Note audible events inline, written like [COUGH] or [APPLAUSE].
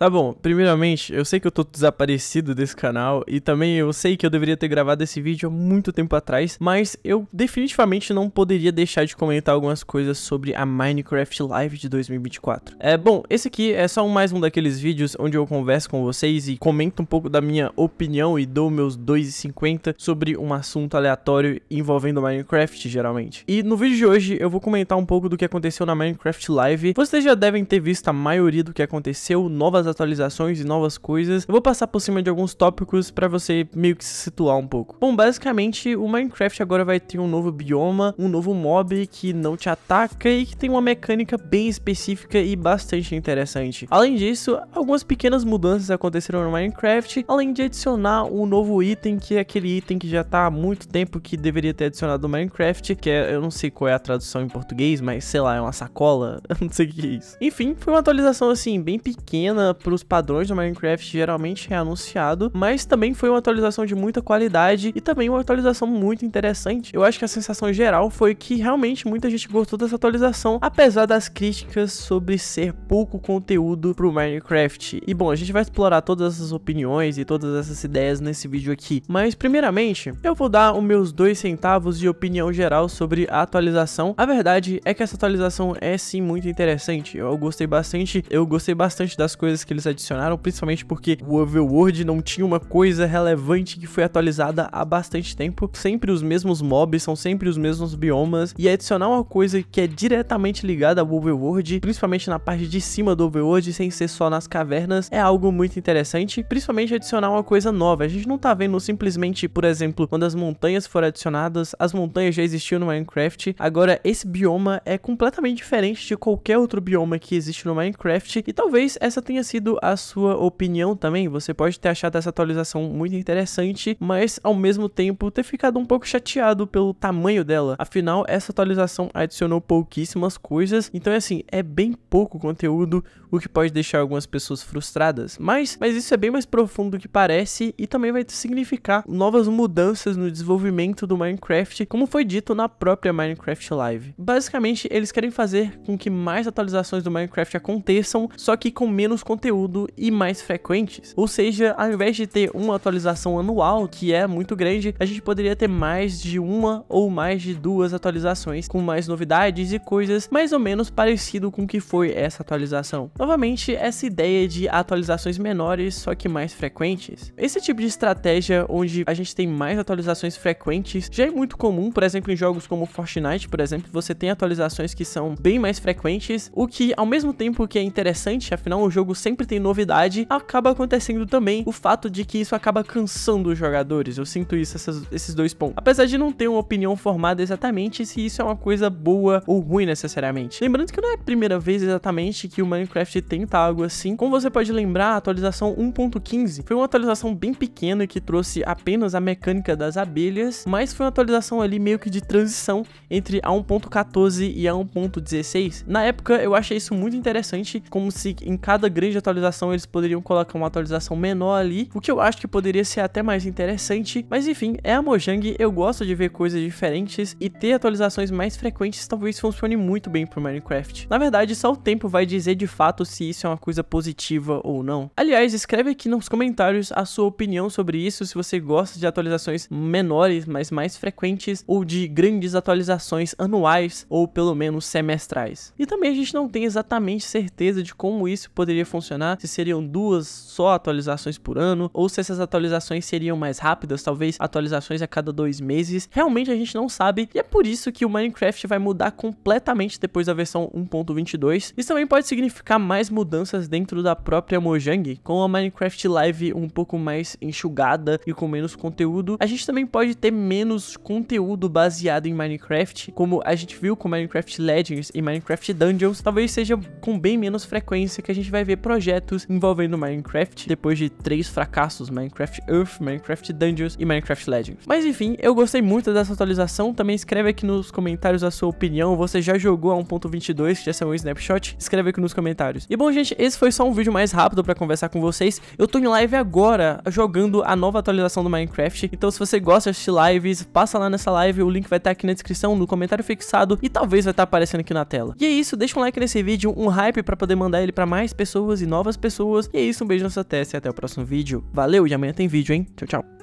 Tá bom, primeiramente, eu sei que eu tô desaparecido desse canal e também eu sei que eu deveria ter gravado esse vídeo há muito tempo atrás, mas eu definitivamente não poderia deixar de comentar algumas coisas sobre a Minecraft Live de 2024. É, bom, esse aqui é só mais um daqueles vídeos onde eu converso com vocês e comento um pouco da minha opinião e dou meus 2,50 sobre um assunto aleatório envolvendo Minecraft, geralmente. E no vídeo de hoje eu vou comentar um pouco do que aconteceu na Minecraft Live. Vocês já devem ter visto a maioria do que aconteceu, novas atualizações e novas coisas. Eu vou passar por cima de alguns tópicos para você meio que se situar um pouco. Bom, basicamente o Minecraft agora vai ter um novo bioma, um novo mob que não te ataca e que tem uma mecânica bem específica e bastante interessante. Além disso, algumas pequenas mudanças aconteceram no Minecraft, além de adicionar um novo item que é aquele item que já tá há muito tempo que deveria ter adicionado no Minecraft, que é, eu não sei qual é a tradução em português, mas sei lá, é uma sacola, [LAUGHS] eu não sei o que é isso. Enfim, foi uma atualização assim bem pequena pros padrões do Minecraft, geralmente é anunciado, mas também foi uma atualização de muita qualidade e também uma atualização muito interessante. Eu acho que a sensação geral foi que realmente muita gente gostou dessa atualização, apesar das críticas sobre ser pouco conteúdo pro Minecraft. E bom, a gente vai explorar todas essas opiniões e todas essas ideias nesse vídeo aqui, mas primeiramente eu vou dar os meus dois centavos de opinião geral sobre a atualização. A verdade é que essa atualização é sim muito interessante, eu gostei bastante, eu gostei bastante das coisas coisas que eles adicionaram, principalmente porque o Overworld não tinha uma coisa relevante que foi atualizada há bastante tempo. Sempre os mesmos mobs, são sempre os mesmos biomas, e adicionar uma coisa que é diretamente ligada ao Overworld, principalmente na parte de cima do Overworld, sem ser só nas cavernas, é algo muito interessante, principalmente adicionar uma coisa nova. A gente não tá vendo simplesmente, por exemplo, quando as montanhas foram adicionadas, as montanhas já existiam no Minecraft, agora esse bioma é completamente diferente de qualquer outro bioma que existe no Minecraft, e talvez essa tenha sido sido a sua opinião também. Você pode ter achado essa atualização muito interessante, mas ao mesmo tempo ter ficado um pouco chateado pelo tamanho dela. Afinal, essa atualização adicionou pouquíssimas coisas, então é assim, é bem pouco conteúdo, o que pode deixar algumas pessoas frustradas. Mas, mas isso é bem mais profundo do que parece e também vai significar novas mudanças no desenvolvimento do Minecraft, como foi dito na própria Minecraft Live. Basicamente, eles querem fazer com que mais atualizações do Minecraft aconteçam, só que com menos conteúdo conteúdo e mais frequentes. Ou seja, ao invés de ter uma atualização anual, que é muito grande, a gente poderia ter mais de uma ou mais de duas atualizações com mais novidades e coisas mais ou menos parecido com o que foi essa atualização. Novamente, essa ideia de atualizações menores, só que mais frequentes. Esse tipo de estratégia onde a gente tem mais atualizações frequentes já é muito comum, por exemplo, em jogos como Fortnite, por exemplo, você tem atualizações que são bem mais frequentes, o que ao mesmo tempo que é interessante, afinal o jogo sempre sempre tem novidade, acaba acontecendo também o fato de que isso acaba cansando os jogadores. Eu sinto isso, essas, esses dois pontos. Apesar de não ter uma opinião formada exatamente se isso é uma coisa boa ou ruim necessariamente. Lembrando que não é a primeira vez exatamente que o Minecraft tenta algo assim. Como você pode lembrar, a atualização 1.15 foi uma atualização bem pequena que trouxe apenas a mecânica das abelhas, mas foi uma atualização ali meio que de transição entre a 1.14 e a 1.16. Na época, eu achei isso muito interessante, como se em cada grande atualização, eles poderiam colocar uma atualização menor ali, o que eu acho que poderia ser até mais interessante, mas enfim, é a Mojang, eu gosto de ver coisas diferentes e ter atualizações mais frequentes talvez funcione muito bem pro Minecraft. Na verdade, só o tempo vai dizer de fato se isso é uma coisa positiva ou não. Aliás, escreve aqui nos comentários a sua opinião sobre isso, se você gosta de atualizações menores, mas mais frequentes, ou de grandes atualizações anuais, ou pelo menos semestrais. E também a gente não tem exatamente certeza de como isso poderia funcionar funcionar, se seriam duas só atualizações por ano, ou se essas atualizações seriam mais rápidas, talvez atualizações a cada dois meses. Realmente a gente não sabe, e é por isso que o Minecraft vai mudar completamente depois da versão 1.22. Isso também pode significar mais mudanças dentro da própria Mojang, com a Minecraft Live um pouco mais enxugada e com menos conteúdo. A gente também pode ter menos conteúdo baseado em Minecraft, como a gente viu com Minecraft Legends e Minecraft Dungeons, talvez seja com bem menos frequência que a gente vai ver projetos projetos envolvendo Minecraft, depois de três fracassos, Minecraft Earth, Minecraft Dungeons e Minecraft Legends. Mas enfim, eu gostei muito dessa atualização, também escreve aqui nos comentários a sua opinião, você já jogou a 1.22, que já saiu um snapshot? Escreve aqui nos comentários. E bom gente, esse foi só um vídeo mais rápido para conversar com vocês, eu tô em live agora, jogando a nova atualização do Minecraft, então se você gosta de assistir lives, passa lá nessa live, o link vai estar tá aqui na descrição, no comentário fixado e talvez vai estar tá aparecendo aqui na tela. E é isso, deixa um like nesse vídeo, um hype para poder mandar ele para mais pessoas e novas pessoas. E é isso, um beijo na sua testa e até o próximo vídeo. Valeu e amanhã tem vídeo, hein? Tchau, tchau.